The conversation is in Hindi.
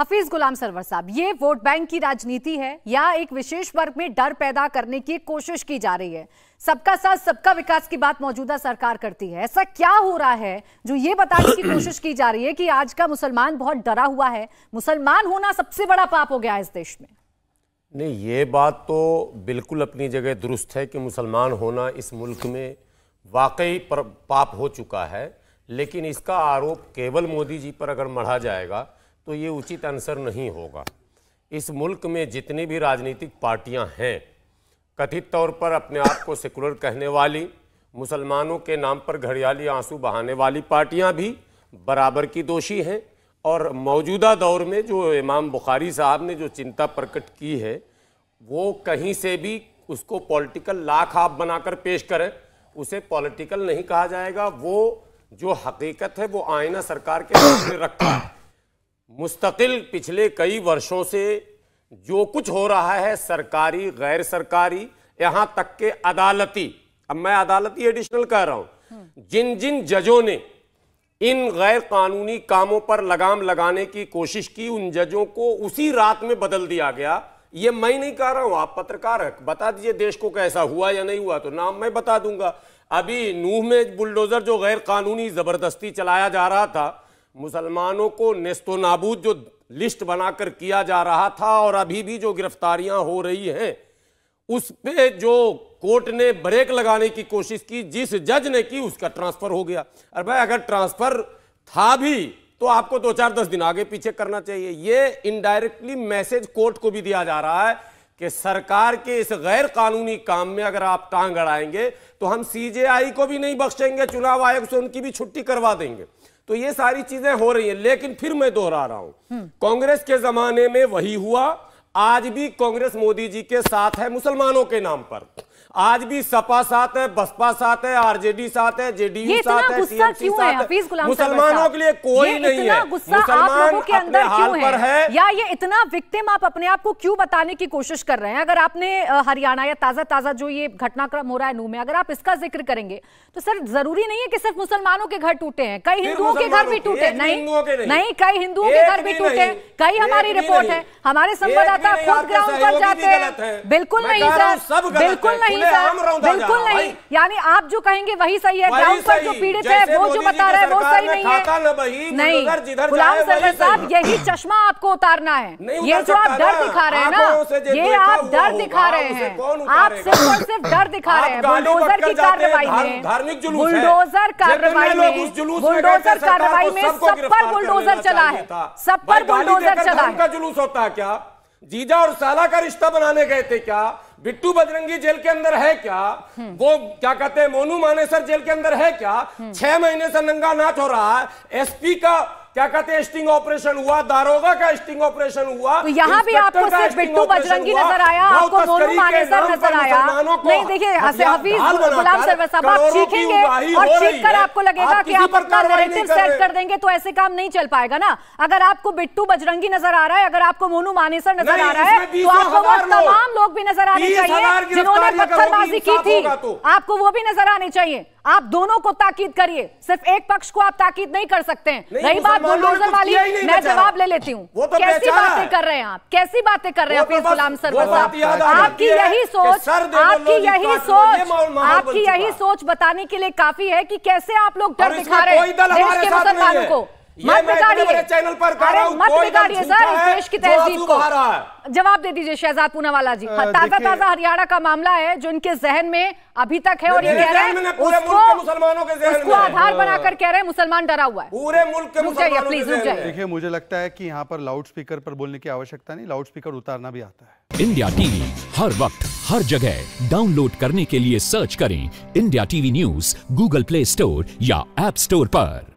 हफीज गुलाम सरवर साहब ये वोट बैंक की राजनीति है या एक विशेष वर्ग में डर पैदा करने की कोशिश की जा रही है सबका साथ सबका विकास की बात मौजूदा सरकार करती है ऐसा क्या हो रहा है जो ये बताने की कोशिश की जा रही है कि आज का मुसलमान बहुत डरा हुआ है मुसलमान होना सबसे बड़ा पाप हो गया इस देश में नहीं ये बात तो बिल्कुल अपनी जगह दुरुस्त है कि मुसलमान होना इस मुल्क में वाकई पाप हो चुका है लेकिन इसका आरोप केवल मोदी जी पर अगर मढ़ा जाएगा तो ये उचित आंसर नहीं होगा इस मुल्क में जितनी भी राजनीतिक पार्टियां हैं कथित तौर पर अपने आप को सेकुलर कहने वाली मुसलमानों के नाम पर घड़ियाली आंसू बहाने वाली पार्टियां भी बराबर की दोषी हैं और मौजूदा दौर में जो इमाम बुखारी साहब ने जो चिंता प्रकट की है वो कहीं से भी उसको पॉलिटिकल लाख आप बनाकर पेश करें उसे पॉलिटिकल नहीं कहा जाएगा वो जो हकीकत है वो आईना सरकार के सामने रखा है मुस्तकिल पिछले कई वर्षों से जो कुछ हो रहा है सरकारी गैर सरकारी यहां तक के अदालती अब मैं अदालती एडिशनल कह रहा हूं जिन जिन जजों ने इन गैर कानूनी कामों पर लगाम लगाने की कोशिश की उन जजों को उसी रात में बदल दिया गया ये मैं नहीं कह रहा हूं आप पत्रकार बता दीजिए देश को कैसा हुआ या नहीं हुआ तो नाम मैं बता दूंगा अभी नूह में बुलडोजर जो गैर कानूनी जबरदस्ती चलाया जा रहा था मुसलमानों को नेस्तो नाबूद जो लिस्ट बनाकर किया जा रहा था और अभी भी जो गिरफ्तारियां हो रही हैं उस पर जो कोर्ट ने ब्रेक लगाने की कोशिश की जिस जज ने की उसका ट्रांसफर हो गया अरे भाई अगर ट्रांसफर था भी तो आपको दो चार दस दिन आगे पीछे करना चाहिए ये इनडायरेक्टली मैसेज कोर्ट को भी दिया जा रहा है कि सरकार के इस गैर कानूनी काम में अगर आप टांग अड़ाएंगे तो हम सीजेआई को भी नहीं बख्शेंगे चुनाव आयोग से उनकी भी छुट्टी करवा देंगे तो ये सारी चीजें हो रही हैं लेकिन फिर मैं दोहरा रहा हूं हम्म। कांग्रेस के जमाने में वही हुआ आज भी कांग्रेस मोदी जी के साथ है मुसलमानों के नाम पर आज भी सपा साथ है बसपा साथ है आरजेडी साथ है जेडीयू साथ है साथ है मुसलमानों के लिए कोई नहीं है मुसलमान के अंदर हाल पर है या ये इतना विक्टिम आप अपने आप को क्यों बताने की कोशिश कर रहे हैं अगर आपने हरियाणा या ताजा ताजा जो ये घटनाक्रम हो रहा है नू में अगर आप इसका जिक्र करेंगे तो सर जरूरी नहीं है कि सिर्फ मुसलमानों के घर टूटे हैं कई हिंदुओं के घर भी टूटे नहीं कई हिंदुओं के घर भी टूटे कई हमारी रिपोर्ट है हमारे संवाददाता खुद ग्राउंड पर जाते हैं बिल्कुल नहीं सर बिल्कुल नहीं सर बिल्कुल नहीं यानी आप जो कहेंगे वही सही है ग्राउंड पर जो पीड़ित है वो जो बता रहे हैं वो सही नहीं है नहीं गुलाम सर साहब यही चश्मा आपको उतारना है ये जो आप डर दिखा रहे हैं ना ये आप डर दिखा रहे हैं आप सिर्फ और सिर्फ डर दिखा रहे हैं बुलडोजर की कार्रवाई में बुलडोजर कार्रवाई में बुलडोजर कार्रवाई में सब पर बुलडोजर चला है सब पर बुलडोजर चला है जुलूस होता है क्या जीजा और साला का रिश्ता बनाने गए थे क्या बिट्टू बजरंगी जेल के अंदर है क्या वो क्या कहते हैं मोनू मानेसर जेल के अंदर है क्या छह महीने से नंगा नाच हो रहा है एसपी का क्या कहते हैं स्टिंग ऑपरेशन हुआ दारोगा का स्टिंग ऑपरेशन हुआ तो यहाँ भी आपको सिर्फ बिट्टू बजरंगी नजर आया आपको नजर आया नहीं देखिए हफीज गुलाम सरवर आप चीखेंगे और चीख कर आपको लगेगा कि आप अपना नैरेटिव सेट कर देंगे तो ऐसे काम नहीं चल पाएगा ना अगर आपको बिट्टू बजरंगी नजर आ रहा है अगर आपको मोनू मानेसर नजर आ रहा है तो आपको वो तमाम लोग भी नजर आने चाहिए जिन्होंने पत्थरबाजी की थी तो। आपको वो भी नजर आने चाहिए आप दोनों को ताकीद करिए सिर्फ एक पक्ष को आप ताकीद नहीं कर सकते हैं रही बात बुलडोजर वाली मैं जवाब ले लेती हूँ तो कैसी बातें कर रहे हैं आप कैसी बातें कर रहे हैं तो अपने गुलाम सरवर साहब आपकी यही सोच आपकी यही तो सोच आपकी यही सोच बताने के लिए काफी है कि कैसे आप लोग डर दिखा रहे हैं देश के मुसलमानों को मत बिगाड़िए चैनल पर अरे मत बिगाड़िए सर देश की तहजीब को जवाब दे दीजिए शहजाद पूनावाला जी हाँ, ताजा ताजा हरियाणा का मामला है जो इनके जहन में अभी तक है और ये कह रहे हैं उसको मुसलमानों के उसको आधार हाँ। बनाकर कह रहे हैं मुसलमान डरा हुआ है पूरे मुल्क के प्लीज रुक जाइए देखिए मुझे लगता है की यहाँ पर लाउड स्पीकर पर बोलने की आवश्यकता नहीं लाउड स्पीकर उतारना भी आता है इंडिया टीवी हर वक्त हर जगह डाउनलोड करने के लिए सर्च करें India TV news Google Play Store या एप स्टोर पर